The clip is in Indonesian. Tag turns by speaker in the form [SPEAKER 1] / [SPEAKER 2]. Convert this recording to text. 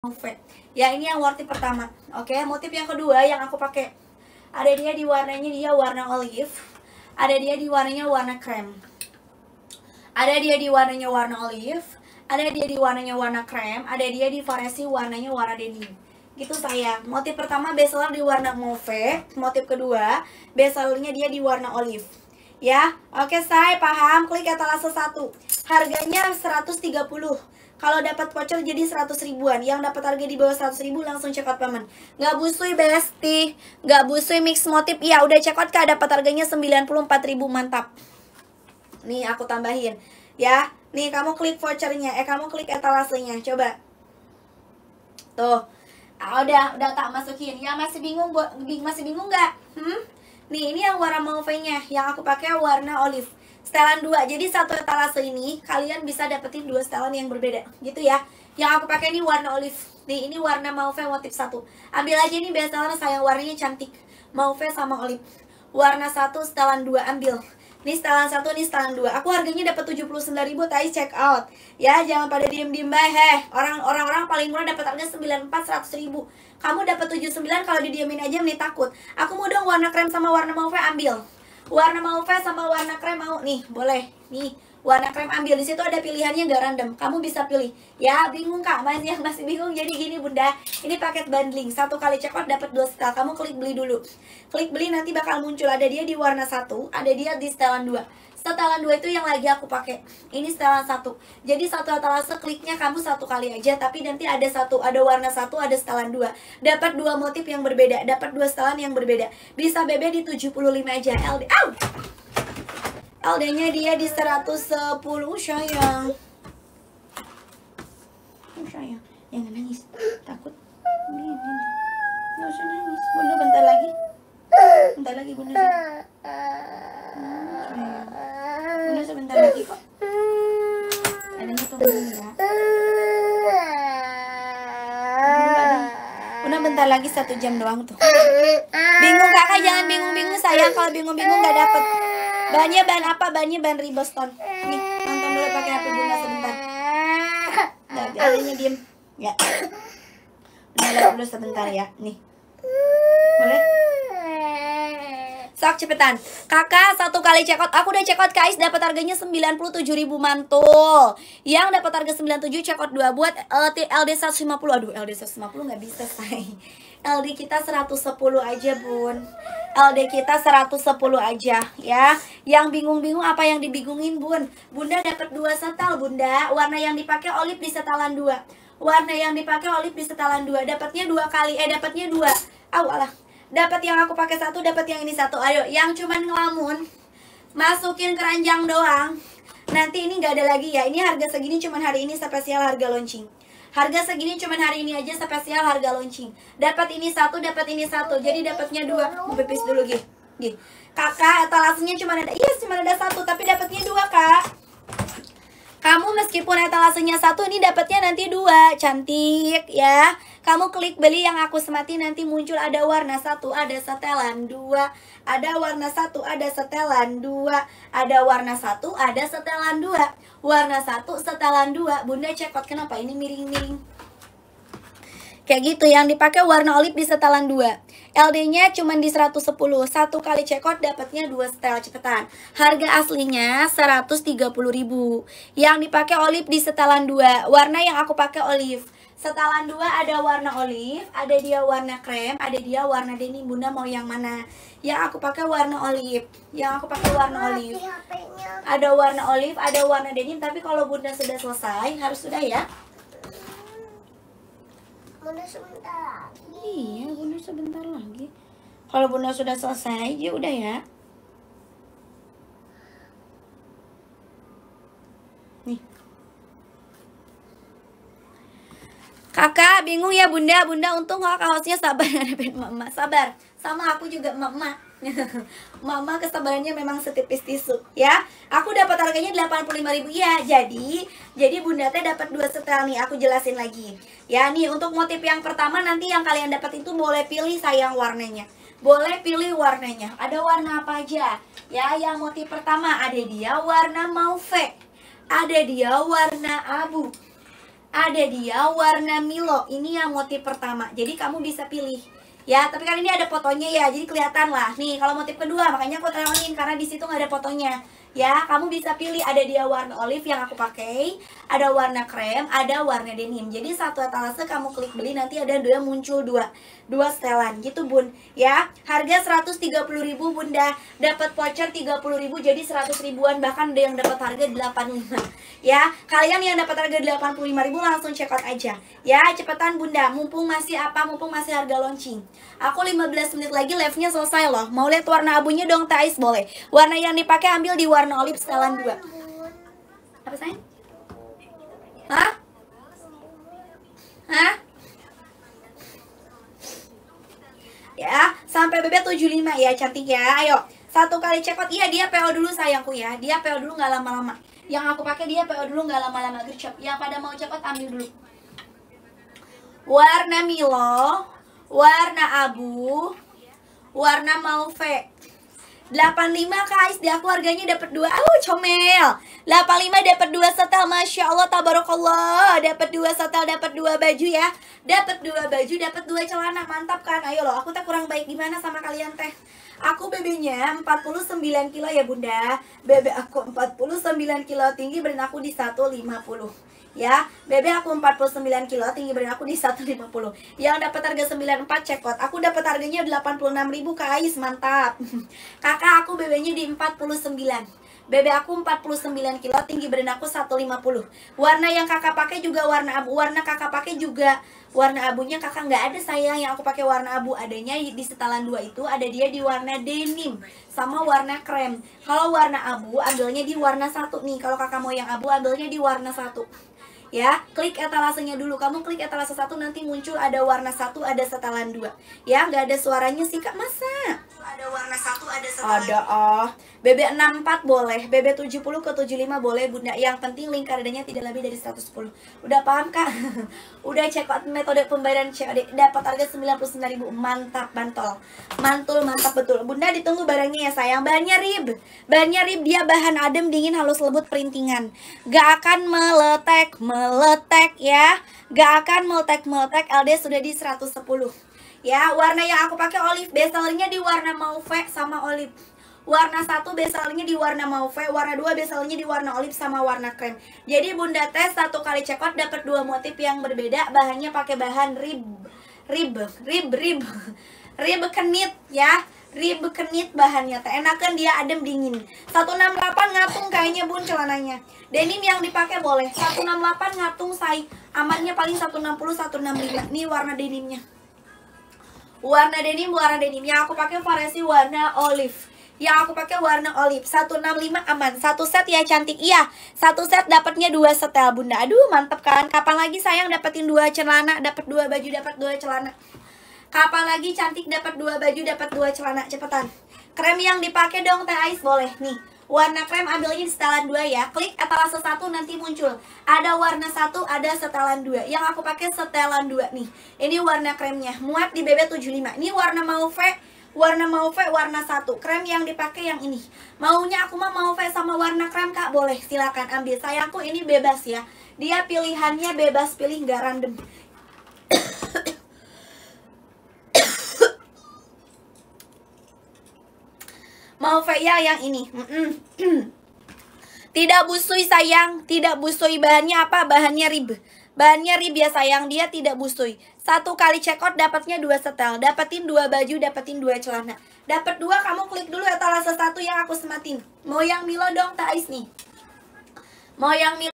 [SPEAKER 1] velvet ya ini yang warna pertama oke okay? motif yang kedua yang aku pakai ada dia di warnanya dia warna olive ada dia di warnanya warna krem ada dia di warnanya warna olive ada dia di warnanya warna krem ada dia di variasi warnanya warna denim gitu sayang motif pertama bestseller di warna mauve motif kedua bestsellernya dia di warna olive ya oke okay, saya paham klik etalase satu harganya 130 kalau dapat voucher jadi 100 ribuan. Yang dapat harga di bawah 100 ribu langsung cekot paman. Nggak busui besti, nggak busui mix motif. Ya udah check out kak dapat harganya 94 ribu mantap. Nih aku tambahin ya. Nih kamu klik vouchernya, eh kamu klik etalasenya, coba. Tuh, ah, udah udah tak masukin. Ya masih bingung buat masih bingung nggak? Hmm? Nih ini yang warna mauve-nya, yang aku pakai warna olive setelan dua jadi satu etalase ini kalian bisa dapetin dua setelan yang berbeda gitu ya yang aku pakai ini warna olive nih ini warna mauve motif satu ambil aja ini best setelan saya warnanya cantik mauve sama olive warna satu setelan dua ambil ini setelan satu, ini setelan dua. Aku harganya dapat tujuh puluh sembilan ribu, tadi check out. Ya, jangan pada diem-diem bah Heh, orang-orang orang paling murah dapat harga empat seratus ribu. Kamu dapat tujuh sembilan kalau didiemin aja menit takut. Aku mau dong warna krem sama warna mauve ambil warna mau face sama warna krem mau nih boleh nih warna krem ambil di situ ada pilihannya nggak random kamu bisa pilih ya bingung kak main yang masih bingung jadi gini bunda ini paket bundling satu kali check dapat dua style kamu klik beli dulu klik beli nanti bakal muncul ada dia di warna satu ada dia di setelan dua setelan dua itu yang lagi aku pakai ini setelan satu jadi satu etalase kliknya kamu satu kali aja tapi nanti ada satu ada warna satu ada setelan dua dapat dua motif yang berbeda dapat dua setelan yang berbeda bisa bebek di 75 aja LD Ow! LD nya dia di 110 sayang oh, sayang jangan nangis takut lagi satu jam doang tuh bingung kakak jangan bingung-bingung sayang kalau bingung-bingung nggak dapet Banyak ban, apa bannya ban riboston nih nonton dulu pakai hp bunda sebentar nggak diem ya Nolak dulu sebentar ya nih boleh Sok cepetan Kakak satu kali check out Aku udah check out guys Dapat harganya 97 ribu mantul Yang dapat harga 97 check out 2 Buat eh, LD 150 Aduh LD 150 nggak bisa say LD kita 110 aja bun LD kita 110 aja ya Yang bingung-bingung apa yang dibingungin bun Bunda dapat dua setel bunda Warna yang dipakai Olip di setelan dua Warna yang dipakai Olip di setelan dua Dapatnya dua kali Eh dapatnya dua Awalah Dapat yang aku pakai satu Dapat yang ini satu Ayo yang cuman ngelamun Masukin keranjang doang Nanti ini nggak ada lagi ya Ini harga segini cuman hari ini spesial harga launching Harga segini cuman hari ini aja spesial harga launching. Dapat ini satu, dapat ini satu. Jadi dapatnya dua. Mau pipis dulu gih. Gih. Kakak etalasenya cuma ada iya cuma ada satu tapi dapatnya dua, Kak. Kamu meskipun etalasenya satu ini dapatnya nanti dua. Cantik ya. Kamu klik beli yang aku semati nanti muncul ada warna satu, ada setelan dua, ada warna satu, ada setelan dua, ada warna satu, ada setelan dua, warna satu, setelan dua. Bunda cekot kenapa ini miring-miring? Kayak gitu yang dipakai warna olive di setelan dua. LD-nya cuma di 110. Satu kali cekot dapatnya dua setel cepetan. Harga aslinya 130.000. Yang dipakai olive di setelan dua. Warna yang aku pakai olive. Setelan dua ada warna olive, ada dia warna krem, ada dia warna denim. Bunda mau yang mana? Yang aku pakai warna olive. Yang aku pakai warna olive. Ada warna olive, ada warna denim. Tapi kalau Bunda sudah selesai, harus sudah ya. Bunda sebentar lagi. Iya, Bunda sebentar lagi. Kalau Bunda sudah selesai, ya udah ya. Kakak bingung ya bunda, bunda untung kakak hostnya sabar ngadepin mama Sabar, sama aku juga mama Mama kesabarannya memang setipis tisu ya Aku dapat harganya 85 ribu ya Jadi jadi bunda teh dapat dua setel nih aku jelasin lagi Ya nih untuk motif yang pertama nanti yang kalian dapat itu boleh pilih sayang warnanya boleh pilih warnanya ada warna apa aja ya yang motif pertama ada dia warna mauve ada dia warna abu ada dia warna Milo ini yang motif pertama jadi kamu bisa pilih ya tapi kan ini ada fotonya ya jadi kelihatan lah nih kalau motif kedua makanya aku terangin karena di situ nggak ada fotonya ya kamu bisa pilih ada dia warna olive yang aku pakai ada warna krem, ada warna denim. Jadi satu etalase kamu klik beli nanti ada dua muncul dua dua setelan gitu bun ya. Harga 130.000 Bunda, dapat voucher 30.000 jadi 100 ribuan bahkan ada yang dapat harga 85 ya. Kalian yang dapat harga 85.000 langsung check out aja ya. Cepetan Bunda, mumpung masih apa? Mumpung masih harga launching. Aku 15 menit lagi live-nya selesai loh. Mau lihat warna abunya dong Tais boleh. Warna yang dipakai ambil di warna olive setelan dua. Apa sayang? Hah? Hah? Ya, sampai bebek 75 ya, cantik ya. Ayo, satu kali cekot Iya, dia PO dulu sayangku ya. Dia PO dulu nggak lama-lama. Yang aku pakai dia PO dulu nggak lama-lama good Yang pada mau cekot ambil dulu. Warna Milo, warna abu, warna mauve. 85 guys, dia harganya dapat 2. Oh, comel. 85 dapat 2 setel, masya Allah, tabarakallah. Dapat 2 setel, dapat 2 baju ya. Dapat 2 baju, dapat 2 celana, mantap kan? Ayo loh, aku tak kurang baik gimana sama kalian teh. Aku BB-nya 49 kilo ya bunda. BB aku 49 kilo tinggi, berenang aku di 150 ya BB aku 49 kilo tinggi badan aku di 150 yang dapat harga 94 cekot. aku dapat harganya 86.000 Kak Ais mantap kakak aku BB nya di 49 BB aku 49 kilo, tinggi badan aku 150 Warna yang kakak pakai juga warna abu Warna kakak pakai juga warna abunya kakak nggak ada sayang Yang aku pakai warna abu adanya di setalan dua itu Ada dia di warna denim Sama warna krem Kalau warna abu ambilnya di warna satu nih Kalau kakak mau yang abu ambilnya di warna satu ya klik etalasenya dulu kamu klik etalase satu nanti muncul ada warna satu ada setelan dua ya nggak ada suaranya sih kak masa ada warna satu ada setelan ada oh BB64 boleh BB70 ke 75 boleh bunda yang penting lingkar dadanya tidak lebih dari 110 udah paham kak udah cek metode pembayaran COD dapat harga 99.000 mantap mantol mantul mantap betul bunda ditunggu barangnya ya sayang bahannya rib bahannya rib dia bahan adem dingin halus lembut perintingan gak akan meletek meletek meletek ya. Gak akan meletek-meletek LD sudah di 110. Ya, warna yang aku pakai olive, beselnya di warna mauve sama olive. Warna satu beselnya di warna mauve, warna dua beselnya di warna olive sama warna krem. Jadi Bunda tes satu kali cekot dapat dua motif yang berbeda, bahannya pakai bahan rib rib rib rib rib kenit ya rib kenit bahannya teh enakan dia adem dingin 168 ngatung kayaknya bun celananya denim yang dipakai boleh 168 ngatung say amannya paling 160 165 nih warna denimnya warna denim warna denim yang aku pakai variasi warna olive yang aku pakai warna olive 165 aman satu set ya cantik iya satu set dapatnya dua setel bunda aduh mantep kan kapan lagi sayang dapetin dua celana dapat dua baju dapat dua celana Kapan lagi cantik dapat dua baju, dapat dua celana? Cepetan. Krem yang dipakai dong teh ais boleh nih. Warna krem ambilnya setelan dua ya. Klik etalase satu nanti muncul. Ada warna satu, ada setelan dua. Yang aku pakai setelan dua nih. Ini warna kremnya. Muat di BB75. Ini warna mauve warna mauve warna satu krem yang dipakai yang ini maunya aku mah mauve sama warna krem kak boleh silakan ambil sayangku ini bebas ya dia pilihannya bebas pilih nggak random mau facial yang ini tidak busui sayang tidak busui bahannya apa bahannya rib bahannya rib ya sayang dia tidak busui satu kali check out dapatnya dua setel dapetin dua baju dapetin dua celana dapat dua kamu klik dulu etalase satu yang aku sematin mau yang Milo dong Tais nih mau yang Milo